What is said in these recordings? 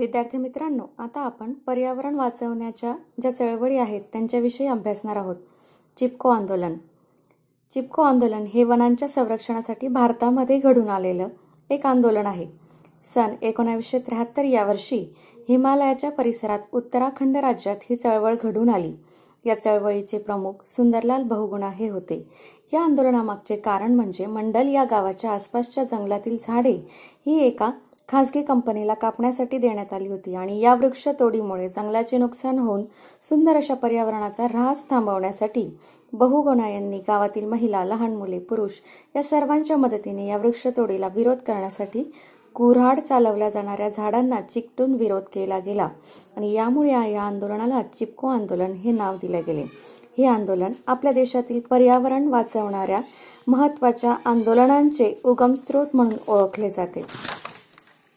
विद्यार्थी मित्रांनो आता आपण पर्यावरण वाचवण्याच्या ज्या चळवळी आहेत त्यांच्याविषयी अभ्यासणार आहोत चिपको आंदोलन चिपको आंदोलन हे वनांच्या संरक्षणासाठी भारतामध्ये घडून आलेलं एक आंदोलन आहे सन एकोणावीसशे त्र्याहत्तर या वर्षी हिमालयाच्या परिसरात उत्तराखंड राज्यात ही चळवळ घडून आली या चळवळीचे प्रमुख सुंदरलाल बहुगुणा हे होते या आंदोलनामागचे कारण म्हणजे मंडल या गावाच्या आसपासच्या जंगलातील झाडे ही एका खासगी कंपनीला कापण्यासाठी देण्यात आली होती आणि या वृक्ष तोडीमुळे जंगलाचे नुकसान होऊन सुंदर अशा पर्यावरणाचा ऱ्हास थांबवण्यासाठी बहुगुणा यांनी गावातील महिला लहान मुले पुरुष या सर्वांच्या मदतीने या वृक्षतोडीला विरोध करण्यासाठी कुऱ्हाड चालवल्या जाणाऱ्या झाडांना चिकटून विरोध केला गेला आणि यामुळे या आंदोलनाला चिपको आंदोलन हे नाव दिले गेले हे आंदोलन आपल्या देशातील पर्यावरण वाचवणाऱ्या महत्त्वाच्या आंदोलनांचे उगमस्रोत म्हणून ओळखले जाते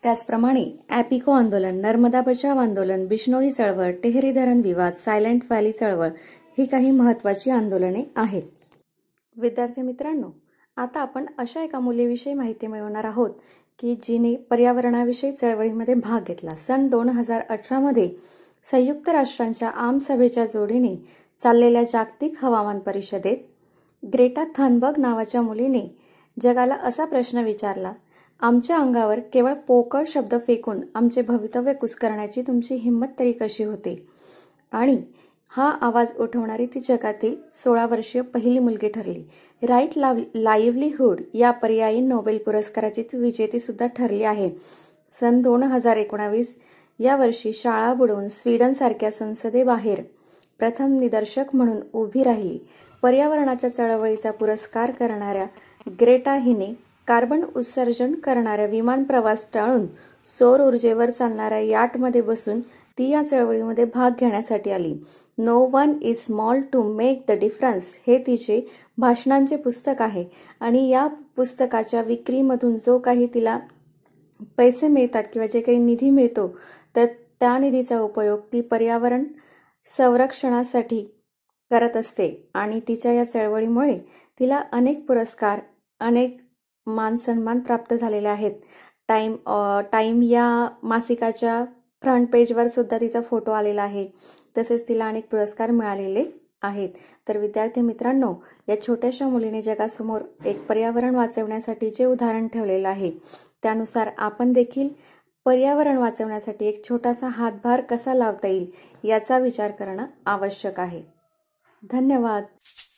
त्याचप्रमाणे ॲपिको आंदोलन नर्मदा बचाव आंदोलन बिष्णोई चळवळ टेहरी धरण विवाद सायलेंट व्हॅली चळवळ ही काही महत्वाची आंदोलने आहेत विद्यार्थी मित्रांनो आता आपण अशा एका मुलीविषयी माहिती मिळवणार आहोत की जिने पर्यावरणाविषयी चळवळीमध्ये भाग घेतला सन दोन हजार अठरामध्ये संयुक्त राष्ट्रांच्या आमसभेच्या जोडीने चाललेल्या जागतिक हवामान परिषदेत ग्रेटा थनबर्ग नावाच्या मुलीने जगाला असा प्रश्न विचारला आमच्या अंगावर केवळ पोकळ शब्द फेकून आमचे भवितव्य कुस्करण्याची तुमची हिंमत तरी कशी होते आणि हा आवाज उठवणारी ती जगातील सोळा वर्षीय पहिली मुलगी ठरली राईट लाव लाईव्हलीहूड या पर्यायी नोबेल पुरस्काराची ती विजेती सुद्धा ठरली आहे सन दोन हजार एकोणावीस या वर्षी शाळा बुडवून सारख्या संसदेबाहेर प्रथम निदर्शक म्हणून उभी राहिली पर्यावरणाच्या चळवळीचा पुरस्कार करणाऱ्या ग्रेटा हिने कार्बन उत्सर्जन करणाऱ्या विमान प्रवास टाळून सौर ऊर्जेवर चालणाऱ्या याटमध्ये बसून ती या चळवळीमध्ये भाग घेण्यासाठी आली no one is small to make the difference हे तिचे भाषणांचे पुस्तक आहे आणि या पुस्तकाच्या विक्रीमधून जो काही तिला पैसे मिळतात किंवा जे काही निधी मिळतो तर त्या निधीचा उपयोग ती पर्यावरण संरक्षणासाठी करत असते आणि तिच्या या चळवळीमुळे तिला अनेक पुरस्कार अनेक मान सन्मान प्राप्त झालेले आहेत टाईम टाईम या मासिकाच्या फ्रंट पेजवर सुद्धा तिचा फोटो आलेला आहे तसेच तिला अनेक पुरस्कार मिळालेले आहेत तर विद्यार्थी मित्रांनो या छोट्याशा मुलीने जगासमोर एक पर्यावरण वाचवण्यासाठी जे उदाहरण ठेवलेलं आहे त्यानुसार आपण देखील पर्यावरण वाचवण्यासाठी एक छोटासा हातभार कसा लावता येईल याचा विचार करणं आवश्यक आहे धन्यवाद